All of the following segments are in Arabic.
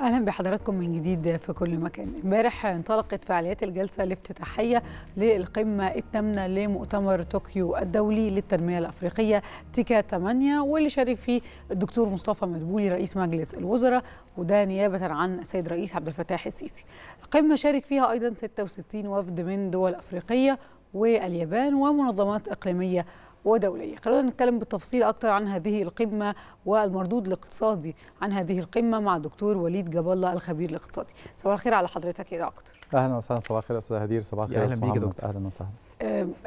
اهلا بحضراتكم من جديد في كل مكان امبارح انطلقت فعاليات الجلسه الافتتاحيه للقمه الثامنه لمؤتمر طوكيو الدولي للتنميه الافريقيه تيكا 8 واللي شارك فيه الدكتور مصطفى مدبولي رئيس مجلس الوزراء وده نيابه عن السيد الرئيس عبد الفتاح السيسي القمه شارك فيها ايضا 66 وفد من دول افريقيه واليابان ومنظمات اقليميه ودولية خلونا نتكلم بالتفصيل أكثر عن هذه القمة والمردود الاقتصادي عن هذه القمة مع دكتور وليد جاب الله الخبير الاقتصادي صباح الخير على حضرتك يا دكتور اهلا وسهلا صباح الخير استاذ هدير صباح الخير اهلا بيك دكتور اهلا وسهلا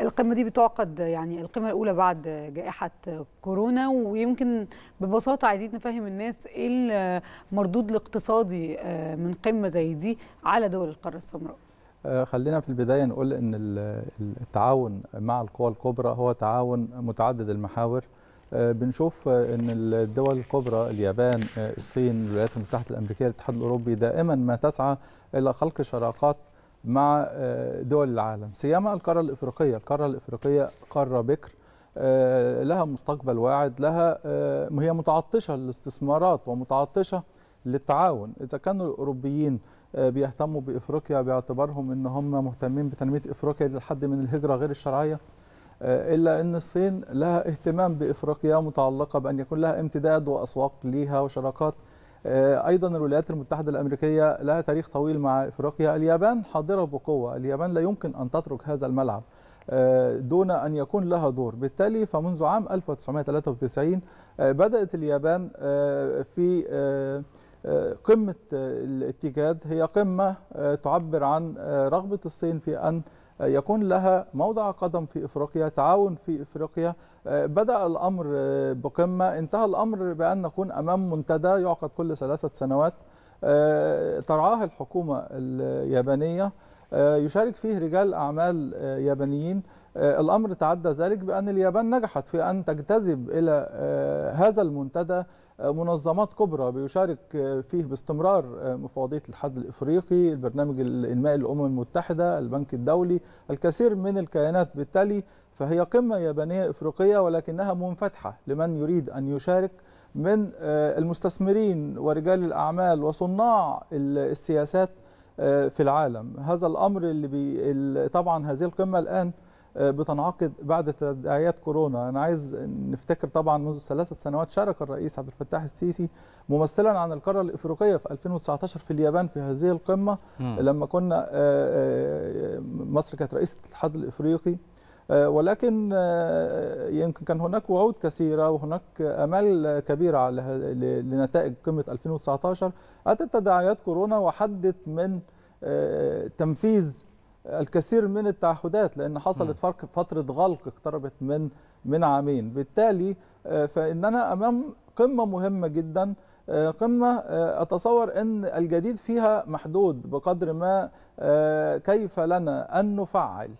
القمه دي بتعقد يعني القمه الاولى بعد جائحه كورونا ويمكن ببساطه عايزين نفهم الناس ايه المردود الاقتصادي من قمه زي دي على دول القاره السمراء آه، خلينا في البدايه نقول ان التعاون مع القوى الكبرى هو تعاون متعدد المحاور آه، بنشوف ان الدول الكبرى اليابان آه، الصين الولايات المتحده الامريكيه الاتحاد الاوروبي دائما ما تسعى الى خلق شراكات مع دول العالم سيما القاره الافريقيه القاره الافريقيه قاره بكر لها مستقبل واعد لها هي متعطشه للاستثمارات ومتعطشه للتعاون اذا كانوا الاوروبيين آه، بيهتموا بافريقيا باعتبارهم ان هم مهتمين بتنميه افريقيا للحد من الهجره غير الشرعيه آه، الا ان الصين لها اهتمام بافريقيا متعلقه بان يكون لها امتداد واسواق ليها وشراكات آه، ايضا الولايات المتحده الامريكيه لها تاريخ طويل مع افريقيا اليابان حاضره بقوه اليابان لا يمكن ان تترك هذا الملعب دون أن يكون لها دور بالتالي فمنذ عام 1993 بدأت اليابان في آه، قمة آه، الاتجاد هي قمة آه، تعبر عن رغبة الصين في أن يكون لها موضع قدم في افريقيا تعاون في افريقيا بدا الامر بقمه انتهى الامر بان نكون امام منتدى يعقد كل ثلاثه سنوات ترعاه الحكومه اليابانيه يشارك فيه رجال اعمال يابانيين الامر تعدى ذلك بان اليابان نجحت في ان تجتذب الى هذا المنتدى منظمات كبرى بيشارك فيه باستمرار مفوضيه الحد الافريقي، البرنامج الانمائي للامم المتحده، البنك الدولي، الكثير من الكيانات بالتالي فهي قمه يابانيه افريقيه ولكنها منفتحه لمن يريد ان يشارك من آه، المستثمرين ورجال الاعمال وصناع السياسات آه، في العالم، هذا الامر اللي بي... طبعا هذه القمه الان آه، بتنعقد بعد تداعيات كورونا انا عايز نفتكر طبعا منذ ثلاثة سنوات شارك الرئيس عبد الفتاح السيسي ممثلا عن القاره الافريقيه في 2019 في اليابان في هذه القمه م. لما كنا آه، آه، مصر كانت رئيسه الاتحاد الافريقي ولكن يمكن كان هناك وعود كثيره وهناك امال كبيره لنتائج قمه 2019 اتت تداعيات كورونا وحدت من تنفيذ الكثير من التعهدات لان حصلت فرق فتره غلق اقتربت من من عامين بالتالي آه، فاننا امام قمه مهمه جدا آه، قمه آه، اتصور ان الجديد فيها محدود بقدر ما كيف لنا ان نفعل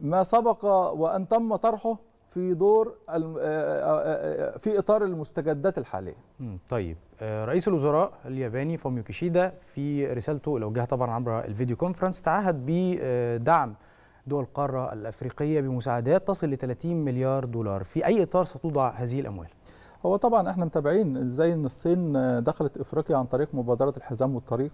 ما سبق وان تم طرحه في دور آه، آه، آه، في اطار المستجدات الحاليه. طيب رئيس الوزراء الياباني فوميو كيشيدا في رسالته اللي وجهها طبعا عبر الفيديو كونفرنس تعهد بدعم دول القاره الافريقيه بمساعدات تصل ل 30 مليار دولار، في اي اطار ستوضع هذه الاموال؟ هو طبعا احنا متابعين ازاي ان الصين دخلت افريقيا عن طريق مبادره الحزام والطريق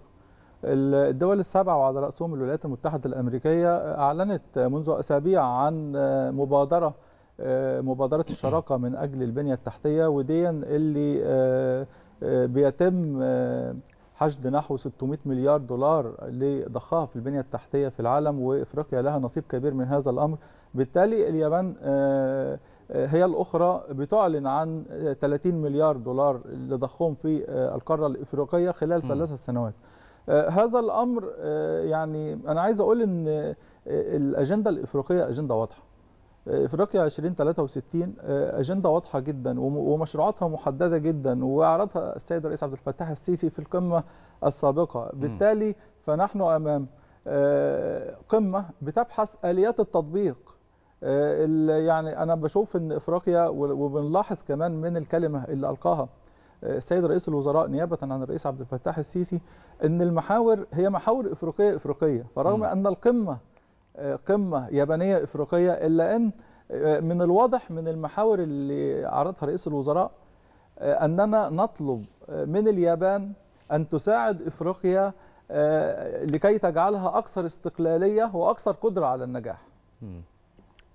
الدول السبعة وعلى رأسهم الولايات المتحدة الأمريكية أعلنت منذ أسابيع عن مبادرة آه، مبادره الشراكه من اجل البنيه التحتيه وديا اللي آه، آه، بيتم حشد نحو 600 مليار دولار لضخها في البنية التحتية في العالم وإفريقيا لها نصيب كبير من هذا الأمر بالتالي اليابان هي الأخرى بتعلن عن 30 مليار دولار لضخهم في القارة الإفريقية خلال ثلاث سنوات هذا الأمر يعني أنا عايز أقول أن الأجندة الإفريقية أجندة واضحة افريقيا آه، 2063 اجنده واضحه جدا ومشروعاتها محدده جدا وعرضها السيد الرئيس عبد الفتاح السيسي في القمه السابقه بالتالي فنحن امام آه، قمه بتبحث اليات التطبيق آه، يعني انا بشوف ان افريقيا وبنلاحظ كمان من الكلمه اللي القاها السيد رئيس الوزراء نيابه عن الرئيس عبد الفتاح السيسي ان المحاور هي محاور افريقيه افريقيه فرغم ان القمه قمه يابانيه افريقيه الا ان آه، من الواضح من المحاور اللي عرضها رئيس الوزراء آه، اننا نطلب آه، من اليابان ان تساعد افريقيا لكي تجعلها اكثر استقلاليه واكثر قدره على النجاح.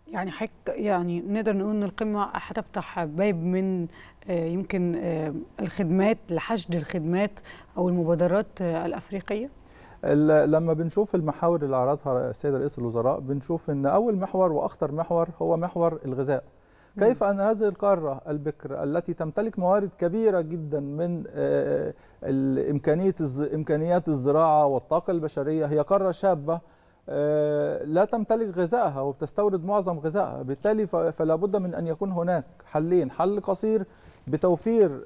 يعني حك يعني نقدر نقول ان القمه هتفتح باب من يمكن الخدمات لحشد الخدمات او المبادرات الافريقيه. لما بنشوف المحاور اللي عرضها السيد رئيس الوزراء بنشوف ان اول محور واخطر محور هو محور الغذاء كيف ان هذه القاره البكر التي تمتلك موارد كبيره جدا من آه، آه، امكانيه امكانيات الزراعه والطاقه البشريه هي قاره شابه آه، لا تمتلك غذائها وبتستورد معظم غذائها بالتالي فلا بد من ان يكون هناك حلين حل قصير بتوفير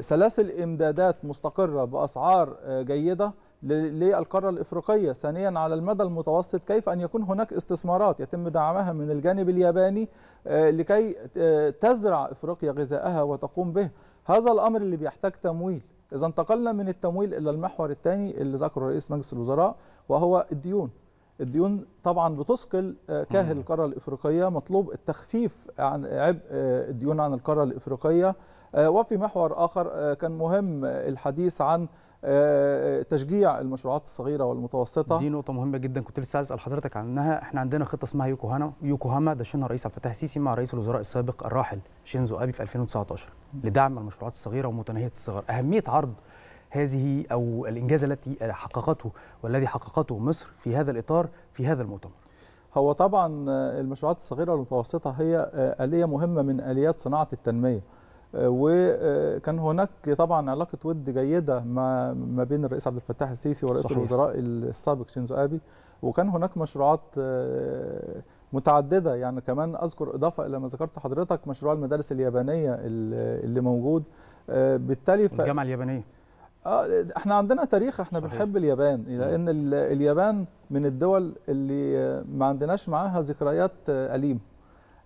سلاسل امدادات مستقره باسعار آه، جيده للقاره الافريقيه ثانيا على المدى المتوسط كيف ان يكون هناك استثمارات يتم دعمها من الجانب الياباني آه، لكي آه، تزرع افريقيا غذائها وتقوم به هذا الامر اللي بيحتاج تمويل اذا انتقلنا من التمويل الى المحور الثاني اللي ذكره رئيس مجلس الوزراء وهو الديون الديون طبعا بتثقل كاهل القاره الافريقيه مطلوب التخفيف عن عبء الديون عن القاره الافريقيه آه، وفي محور آخر آه، كان مهم آه، الحديث عن تشجيع المشروعات الصغيره والمتوسطه دي نقطه مهمه جدا كنت لسه عايز اسال حضرتك عنها احنا عندنا خطه اسمها يوكوهاما يوكوهاما دشنها الرئيس عبد الفتاح السيسي مع رئيس الوزراء السابق الراحل شينزو ابي في 2019 لدعم المشروعات الصغيره ومتناهيه الصغر اهميه عرض هذه او الانجاز التي حققته والذي حققته مصر في هذا الاطار في هذا المؤتمر هو طبعا المشروعات الصغيره والمتوسطه هي اليه مهمه من اليات صناعه التنميه وكان هناك طبعا علاقه ود جيده ما ما بين الرئيس عبد الفتاح السيسي ورئيس صحيح. الوزراء السابق شينزو ابي وكان هناك مشروعات آه، متعدده يعني كمان اذكر اضافه الى ما ذكرت حضرتك مشروع المدارس اليابانيه اللي موجود آه، بالتالي ف... الجامعه اليابانيه آه، احنا عندنا تاريخ احنا صحيح. بنحب اليابان لان اليابان من الدول اللي ما عندناش معاها ذكريات اليمه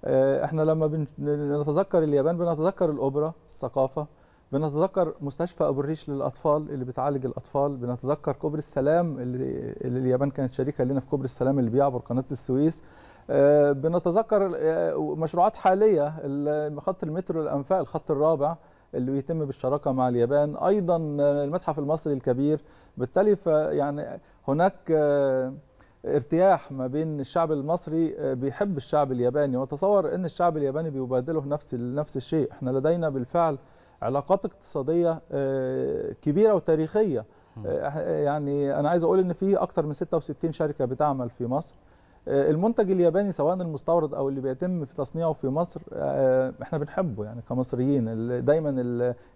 آه، احنا لما بنتذكر اليابان بنتذكر الاوبرا الثقافه بنتذكر مستشفى ابو الريش للاطفال اللي بتعالج الاطفال بنتذكر كوبري السلام اللي, اللي اليابان كانت شريكه لنا في كوبري السلام اللي بيعبر قناه السويس آه، بنتذكر آه، مشروعات حاليه خط المترو الانفاق الخط الرابع اللي بيتم بالشراكه مع اليابان ايضا المتحف المصري الكبير بالتالي فيعني هناك ارتياح ما بين الشعب المصري آه، بيحب الشعب الياباني واتصور ان الشعب الياباني بيبادله نفس نفس الشيء احنا لدينا بالفعل علاقات اقتصاديه آه، كبيره وتاريخيه آه، يعني انا عايز اقول ان في اكثر من 66 شركه بتعمل في مصر آه، المنتج الياباني سواء المستورد او اللي بيتم في تصنيعه في مصر آه، احنا بنحبه يعني كمصريين دايما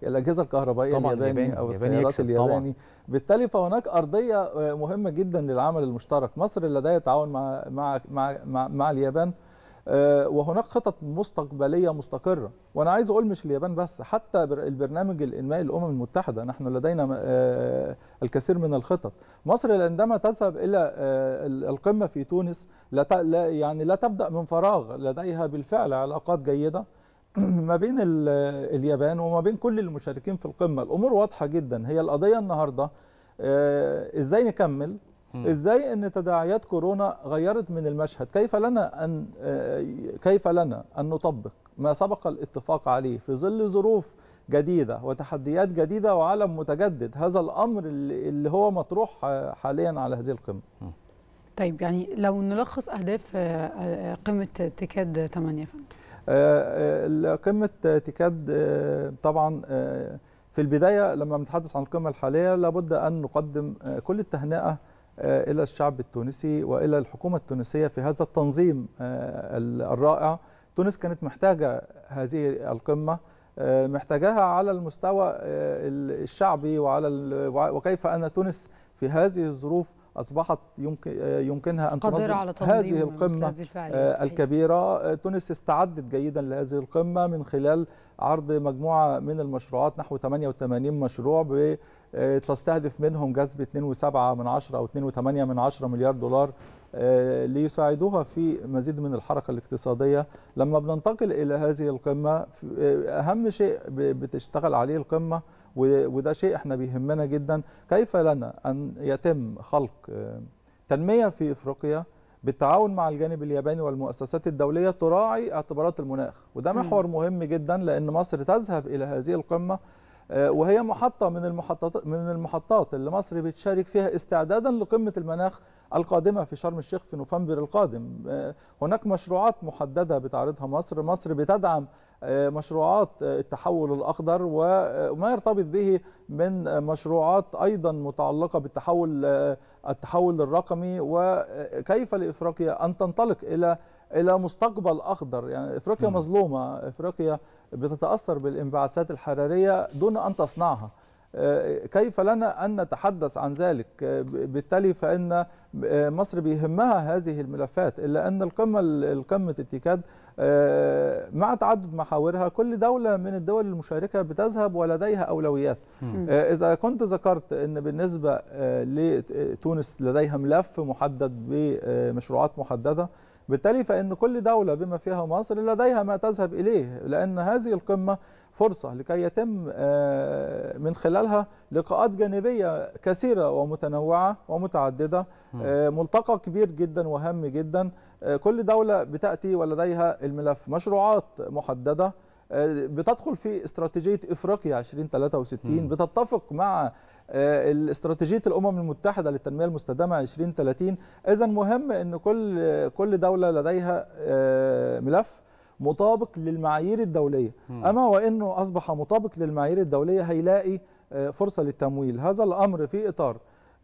الاجهزه الكهربائيه الياباني او السيارات الياباني طبعًا. بالتالي فهناك ارضيه آه، مهمه جدا للعمل المشترك مصر لديها تعاون مع مع مع, مع, مع اليابان آه، وهناك خطط مستقبليه مستقره وانا عايز اقول مش اليابان بس حتى البرنامج الانمائي للامم المتحده نحن لدينا آه، الكثير من الخطط مصر عندما تذهب الى آه، القمه في تونس لا يعني لا تبدا من فراغ لديها بالفعل علاقات جيده ما بين اليابان وما بين كل المشاركين في القمه الامور واضحه جدا هي القضيه النهارده ازاي نكمل ازاي ان تداعيات كورونا غيرت من المشهد كيف لنا ان آه، كيف لنا ان نطبق ما سبق الاتفاق عليه في ظل ظروف جديده وتحديات جديده وعالم متجدد هذا الامر اللي هو مطروح آه، حاليا على هذه القمه طيب يعني لو نلخص اهداف آه، قمه تكاد 8 قمه تكاد طبعا في البدايه لما بنتحدث عن القمه الحاليه لابد ان نقدم كل التهنئه آه، إلى الشعب التونسي وإلى الحكومة التونسية في هذا التنظيم آه، الرائع تونس كانت محتاجة هذه القمة آه، محتاجاها على المستوى الشعبي وعلى وكيف أن تونس في هذه الظروف اصبحت يمكن يمكنها ان تنظم على هذه القمه آه، الكبيره آه، تونس استعدت جيدا لهذه القمه من خلال عرض مجموعه من المشروعات نحو 88 مشروع آه، تستهدف منهم جذب 2.7 من 10 او 2.8 من 10 مليار دولار ليساعدوها في مزيد من الحركة الاقتصادية لما بننتقل إلى هذه القمة أهم شيء بتشتغل عليه القمة وده شيء احنا بيهمنا جدا كيف لنا ان يتم خلق آه، تنميه في افريقيا بالتعاون مع الجانب الياباني والمؤسسات الدوليه تراعي اعتبارات المناخ وده محور مهم جدا لان مصر تذهب الى هذه القمه آه، وهي محطة من المحطات من المحطات اللي مصر بتشارك فيها استعدادا لقمة المناخ القادمة في شرم الشيخ في نوفمبر القادم آه، هناك مشروعات محددة بتعرضها مصر مصر بتدعم آه، مشروعات التحول الأخضر وما يرتبط به من مشروعات أيضا متعلقة بالتحول التحول الرقمي وكيف لإفريقيا أن تنطلق إلى إلى مستقبل أخضر يعني إفريقيا مظلومة إفريقيا بتتأثر بالانبعاثات الحرارية دون أن تصنعها آه، كيف لنا أن نتحدث عن ذلك آه، بالتالي فإن آه، مصر بيهمها هذه الملفات إلا أن القمة القمة التيكاد مع تعدد محاورها كل دولة من الدول المشاركة بتذهب ولديها أولويات إذا كنت ذكرت أن بالنسبة لتونس لديها ملف محدد بمشروعات محددة بالتالي فإن كل دولة بما فيها مصر لديها ما تذهب إليه لأن هذه القمة فرصة لكي يتم آه، من خلالها لقاءات جانبية كثيرة ومتنوعة ومتعددة آه، ملتقى كبير جدا وهم جدا آه، كل دولة بتأتي ولديها الملف مشروعات محددة آه، بتدخل في استراتيجيه افريقيا 2063 م. بتتفق مع آه، استراتيجيه الامم المتحده للتنميه المستدامه 2030 اذا مهم ان كل كل دوله لديها آه، ملف مطابق للمعايير الدوليه م. اما وانه اصبح مطابق للمعايير الدوليه هيلاقي فرصه للتمويل هذا الامر في اطار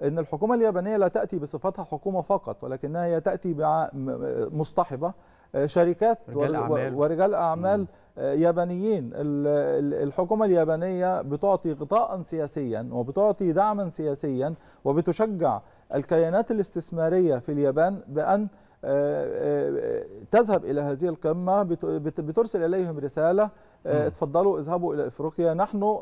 ان الحكومه اليابانيه لا تاتي بصفتها حكومه فقط ولكنها هي تاتي مصطحبه آه، شركات رجال أعمال. ورجال أعمال آه، يابانيين الحكومة اليابانية بتعطي غطاء سياسيا وبتعطي دعما سياسيا وبتشجع الكيانات الاستثمارية في اليابان بأن آه، تذهب إلى هذه القمة بترسل إليهم رسالة اتفضلوا اذهبوا الى افريقيا نحن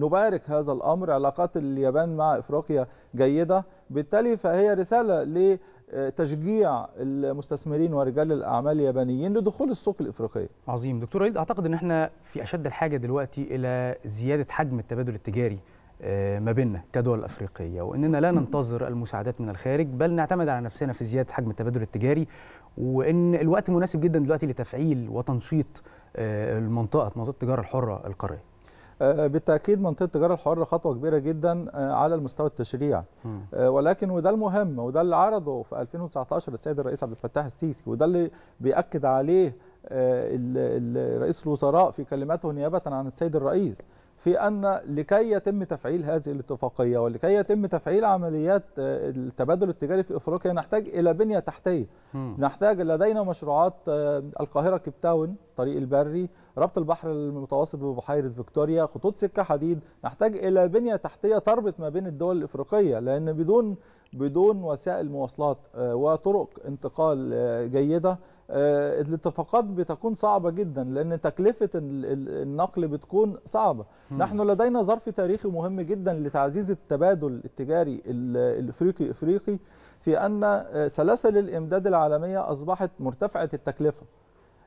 نبارك هذا الامر علاقات اليابان مع افريقيا جيده بالتالي فهي رساله تشجيع المستثمرين ورجال الاعمال اليابانيين لدخول السوق الافريقيه. عظيم دكتور وليد اعتقد ان احنا في اشد الحاجه دلوقتي الى زياده حجم التبادل التجاري آه، ما بيننا كدول افريقيه واننا لا ننتظر المساعدات من الخارج بل نعتمد على نفسنا في زياده حجم التبادل التجاري وان الوقت مناسب جدا دلوقتي لتفعيل وتنشيط آه، المنطقه منطقه التجاره الحره القاريه. آه، بالتاكيد منطقه التجاره الحره خطوه كبيره جدا آه، على المستوى التشريعي آه، ولكن وده المهم وده اللي عرضه في 2019 السيد الرئيس عبد الفتاح السيسي وده اللي بياكد عليه رئيس الوزراء في كلماته نيابه عن السيد الرئيس في أن لكي يتم تفعيل هذه الاتفاقية ولكي يتم تفعيل عمليات آه، التبادل التجاري في إفريقيا نحتاج إلى بنية تحتية م. نحتاج لدينا مشروعات آه، القاهرة كيب تاون طريق البري ربط البحر المتوسط ببحيرة فيكتوريا خطوط سكة حديد نحتاج إلى بنية تحتية تربط ما بين الدول الإفريقية لأن بدون بدون وسائل مواصلات آه، وطرق انتقال آه، جيده آه، الاتفاقات بتكون صعبه جدا لان تكلفه النقل بتكون صعبه م. نحن لدينا ظرف تاريخي مهم جدا لتعزيز التبادل التجاري الافريقي افريقي في ان سلاسل الامداد العالميه اصبحت مرتفعه التكلفه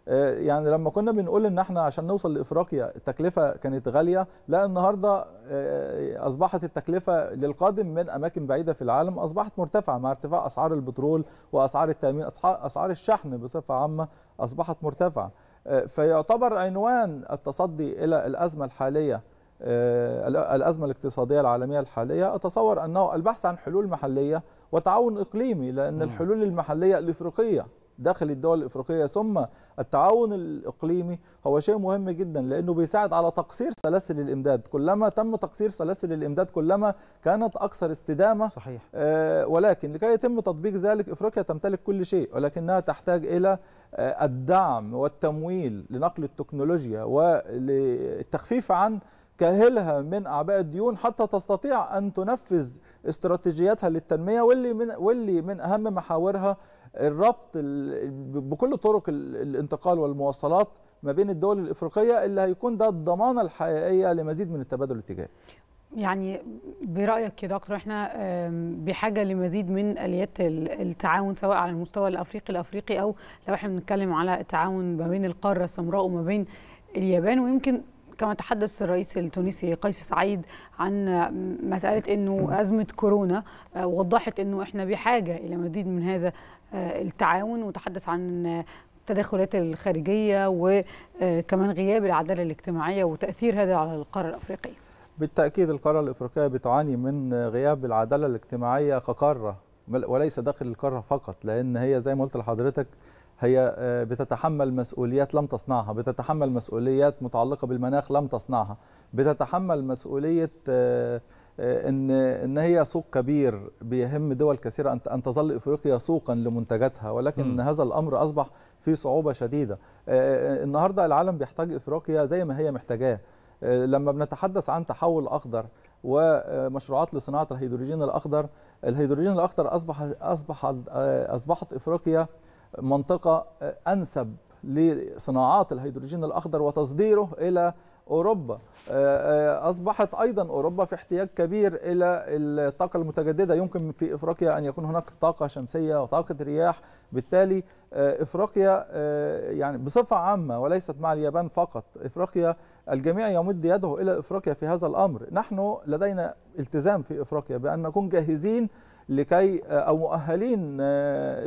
آه، يعني لما كنا بنقول ان احنا عشان نوصل لافريقيا التكلفه كانت غاليه لا النهارده آه، اصبحت التكلفه للقادم من اماكن بعيده في العالم اصبحت مرتفعه مع ارتفاع اسعار البترول واسعار التامين اسعار الشحن بصفه عامه اصبحت مرتفعه آه، فيعتبر عنوان التصدي الى الازمه الحاليه الازمه الاقتصاديه العالميه الحاليه اتصور انه البحث عن حلول محليه وتعاون اقليمي لان الحلول المحليه الافريقيه داخل الدول الافريقيه ثم التعاون الاقليمي هو شيء مهم جدا لانه بيساعد على تقصير سلاسل الامداد كلما تم تقصير سلاسل الامداد كلما كانت اكثر استدامه صحيح آه ولكن لكي يتم تطبيق ذلك افريقيا تمتلك كل شيء ولكنها تحتاج الى آه الدعم والتمويل لنقل التكنولوجيا وللتخفيف عن كاهلها من اعباء الديون حتى تستطيع ان تنفذ استراتيجياتها للتنميه واللي من واللي من اهم محاورها الربط بكل طرق الانتقال والمواصلات ما بين الدول الافريقيه اللي هيكون ده الضمانه الحقيقيه لمزيد من التبادل التجاري. يعني برايك يا دكتور احنا بحاجه لمزيد من اليات التعاون سواء على المستوى الافريقي الافريقي او لو احنا بنتكلم على التعاون ما بين القاره السمراء وما بين اليابان ويمكن كما تحدث الرئيس التونسي قيس سعيد عن مساله انه ازمه كورونا آه، وضحت انه احنا بحاجه الى مزيد من هذا آه، التعاون وتحدث عن التدخلات الخارجية وكمان غياب العدالة الاجتماعية وتأثير هذا على القارة الأفريقية بالتأكيد القارة الأفريقية بتعاني من غياب العدالة الاجتماعية كقارة وليس داخل القارة فقط لأن هي زي ما قلت لحضرتك هي آه، بتتحمل مسؤوليات لم تصنعها بتتحمل مسؤوليات متعلقة بالمناخ لم تصنعها بتتحمل مسؤولية آه، آه، ان ان هي سوق كبير بيهم دول كثيره ان ان تظل افريقيا سوقا لمنتجاتها ولكن م. هذا الامر اصبح في صعوبه شديده آه، آه، النهارده العالم بيحتاج افريقيا زي ما هي محتاجاه لما بنتحدث عن تحول اخضر ومشروعات لصناعه الهيدروجين الاخضر الهيدروجين الاخضر اصبح اصبح اصبحت افريقيا منطقه انسب لصناعات الهيدروجين الأخضر وتصديره إلى أوروبا آه، آه، أصبحت أيضا أوروبا في احتياج كبير إلى الطاقة المتجددة يمكن في إفريقيا أن يكون هناك طاقة شمسية وطاقة رياح بالتالي آه، إفريقيا يعني بصفة عامة وليست مع اليابان فقط إفريقيا الجميع يمد يده إلى إفريقيا في هذا الأمر نحن لدينا التزام في إفريقيا بأن نكون جاهزين لكي أو مؤهلين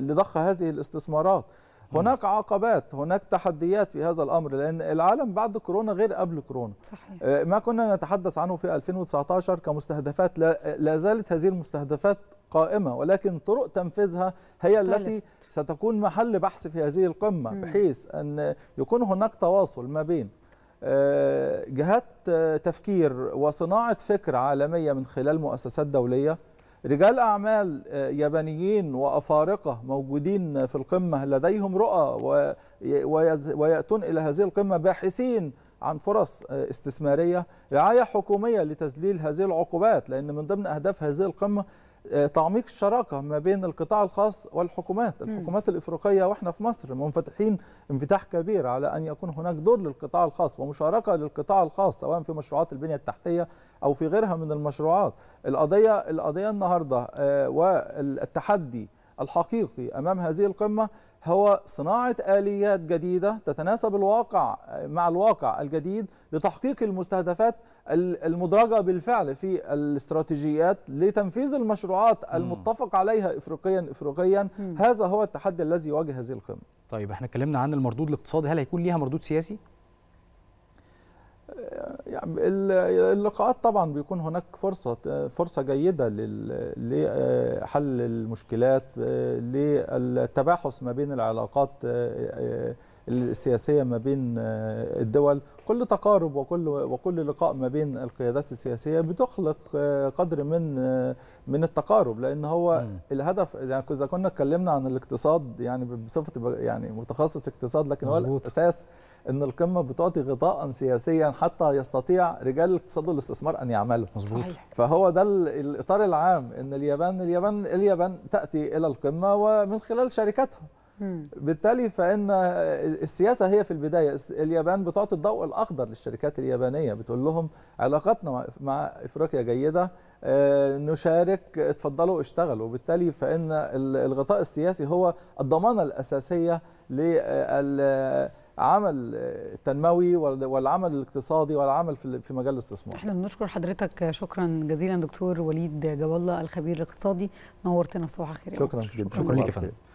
لضخ هذه الاستثمارات هناك عقبات هناك تحديات في هذا الامر لان العالم بعد كورونا غير قبل كورونا صحيح. آه، ما كنا نتحدث عنه في 2019 كمستهدفات لا زالت هذه المستهدفات قائمه ولكن طرق تنفيذها هي طالب. التي ستكون محل بحث في هذه القمه بحيث ان يكون هناك تواصل ما بين آه، جهات آه، تفكير وصناعه فكر عالميه من خلال مؤسسات دوليه رجال أعمال آه، يابانيين وأفارقة موجودين في القمة لديهم رؤى ويأتون إلى هذه القمة باحثين عن فرص آه، استثمارية رعاية حكومية لتذليل هذه العقوبات لأن من ضمن أهداف هذه القمة آه، تعميق الشراكه ما بين القطاع الخاص والحكومات، الحكومات الافريقيه واحنا في مصر منفتحين انفتاح كبير على ان يكون هناك دور للقطاع الخاص ومشاركه للقطاع الخاص سواء في مشروعات البنيه التحتيه او في غيرها من المشروعات. القضيه القضيه النهارده آه، والتحدي الحقيقي امام هذه القمه هو صناعة آليات جديدة تتناسب الواقع آه، مع الواقع الجديد لتحقيق المستهدفات المدرجه بالفعل في الاستراتيجيات لتنفيذ المشروعات المتفق عليها افريقيا افريقيا هذا هو التحدي الذي يواجه هذه القمه. طيب احنا اتكلمنا عن المردود الاقتصادي هل هيكون ليها مردود سياسي؟ آه، يعني اللقاءات طبعا بيكون هناك فرصه فرصه جيده لحل آه، المشكلات آه، للتباحث ما بين العلاقات السياسيه ما بين آه، الدول كل تقارب وكل وكل لقاء ما بين القيادات السياسيه بتخلق آه، قدر من آه، من التقارب لان هو م. الهدف يعني اذا كنا اتكلمنا عن الاقتصاد يعني بصفه يعني متخصص اقتصاد لكن مزبوط. هو الاساس ان القمه بتعطي غطاء سياسيا حتى يستطيع رجال الاقتصاد والاستثمار ان يعملوا مظبوط فهو ده الاطار العام ان اليابان اليابان اليابان تاتي الى القمه ومن خلال شركاتها بالتالي فان السياسه هي في البدايه اليابان بتعطي الضوء الاخضر للشركات اليابانيه بتقول لهم علاقتنا مع افريقيا جيده آه، نشارك اتفضلوا اشتغلوا وبالتالي فان الغطاء السياسي هو الضمانه الاساسيه لل عمل تنموي والعمل الاقتصادي والعمل في مجال الاستثمار احنا بنشكر حضرتك شكرا جزيلا دكتور وليد جوالله الخبير الاقتصادي نورتنا صباح الخير شكرا جدا شكرا لك يا فندم